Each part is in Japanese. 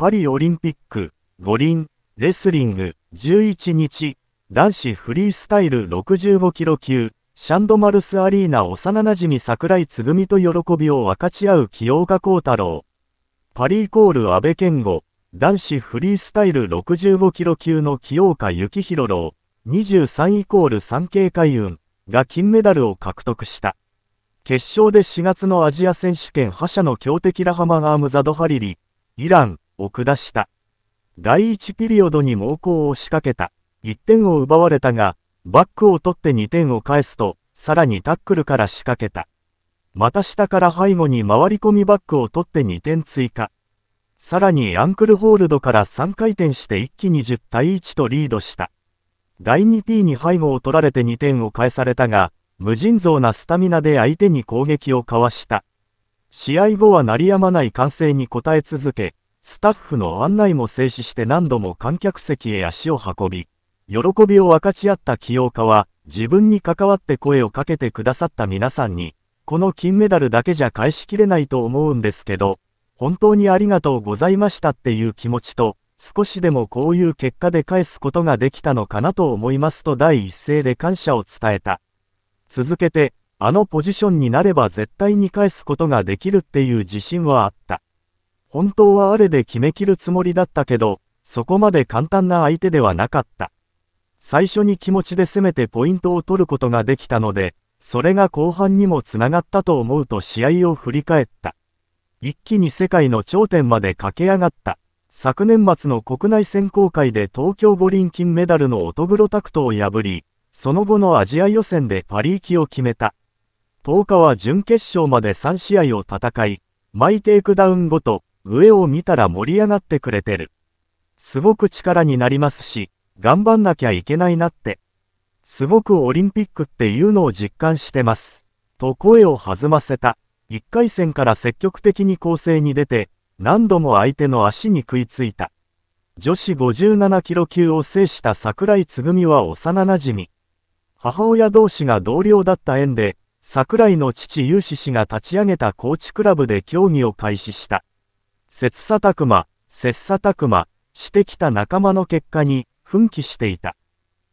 パリオリンピック、五輪、レスリング、11日、男子フリースタイル65キロ級、シャンドマルスアリーナ幼馴染桜井つぐみと喜びを分かち合う清岡幸太郎。パリイコール安倍健吾、男子フリースタイル65キロ級の清岡幸宏郎、23イコール産経海運が金メダルを獲得した。決勝で4月のアジア選手権覇者の強敵ラハマガアームザドハリリ、イラン、を下した。第1ピリオドに猛攻を仕掛けた。1点を奪われたが、バックを取って2点を返すと、さらにタックルから仕掛けた。また下から背後に回り込みバックを取って2点追加。さらにアンクルホールドから3回転して一気に10対1とリードした。第 2P に背後を取られて2点を返されたが、無尽蔵なスタミナで相手に攻撃をかわした。試合後は鳴りやまない歓声に応え続け、スタッフの案内も制止して何度も観客席へ足を運び、喜びを分かち合った起用家は、自分に関わって声をかけてくださった皆さんに、この金メダルだけじゃ返しきれないと思うんですけど、本当にありがとうございましたっていう気持ちと、少しでもこういう結果で返すことができたのかなと思いますと第一声で感謝を伝えた。続けて、あのポジションになれば絶対に返すことができるっていう自信はあった。本当はあれで決めきるつもりだったけど、そこまで簡単な相手ではなかった。最初に気持ちで攻めてポイントを取ることができたので、それが後半にもつながったと思うと試合を振り返った。一気に世界の頂点まで駆け上がった。昨年末の国内選考会で東京五輪金メダルの乙黒クトを破り、その後のアジア予選でパリ行きを決めた。10日は準決勝まで3試合を戦い、マイテイクダウンごと上を見たら盛り上がってくれてる。すごく力になりますし、頑張んなきゃいけないなって。すごくオリンピックっていうのを実感してます。と声を弾ませた。1回戦から積極的に攻勢に出て、何度も相手の足に食いついた。女子57キロ級を制した桜井つぐみは幼馴染。母親同士が同僚だった縁で、桜井の父有志氏が立ち上げたコーチクラブで競技を開始した。切磋琢磨、切磋琢磨してきた仲間の結果に奮起していた。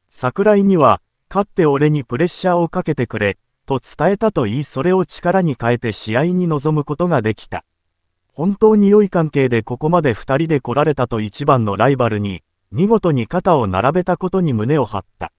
桜井には、勝って俺にプレッシャーをかけてくれ、と伝えたと言いそれを力に変えて試合に臨むことができた。本当に良い関係でここまで2人で来られたと一番のライバルに、見事に肩を並べたことに胸を張った。